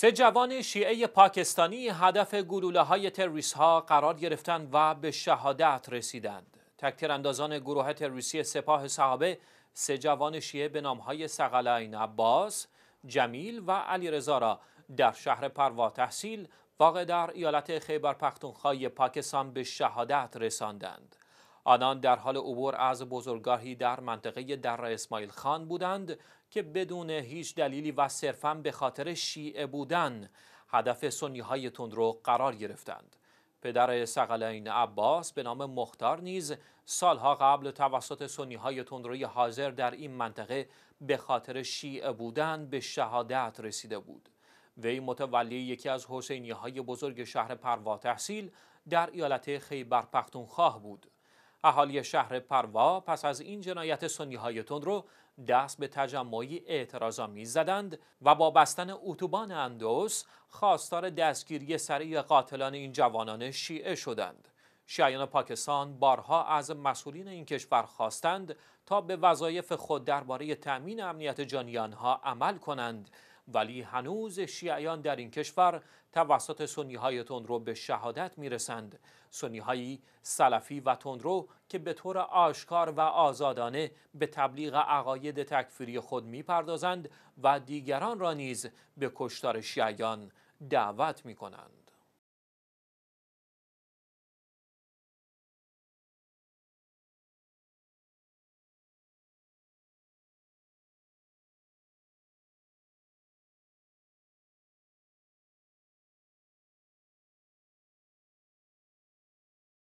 سه جوان شیعه پاکستانی هدف گلوله های ها قرار گرفتند و به شهادت رسیدند. تکتیر اندازان گروه تروریستی سپاه صحابه سه جوان شیعه به نامهای های سقلین عباس، جمیل و علی را در شهر پروا تحصیل واقع در ایالت خیبر پختونخوای پاکستان به شهادت رساندند. آنان در حال عبور از بزرگاهی در منطقه در اسماعیل خان بودند که بدون هیچ دلیلی و صرفا به خاطر شیعه بودن هدف سنی های تندرو قرار گرفتند. پدر سقلین عباس به نام مختار نیز سالها قبل توسط سنی های تندروی حاضر در این منطقه به خاطر شیعه بودن به شهادت رسیده بود. وی متولی یکی از حسینی های بزرگ شهر پروا تحصیل در ایالت خیبر پختونخواه بود. اهالی شهر پروا پس از این جنایت سنی های رو دست به تجمعی می زدند و با بستن اتوبان اندوس خواستار دستگیری سریع قاتلان این جوانان شیعه شدند شیعیان پاکستان بارها از مسئولین این کشور خواستند تا به وظایف خود درباره تأمین امنیت جانیان ها عمل کنند ولی هنوز شیعیان در این کشور توسط سنی های تندرو به شهادت میرسند سنی های سلفی و تندرو که به طور آشکار و آزادانه به تبلیغ عقاید تکفیری خود میپردازند و دیگران را نیز به کشتار شیعیان دعوت می کنند.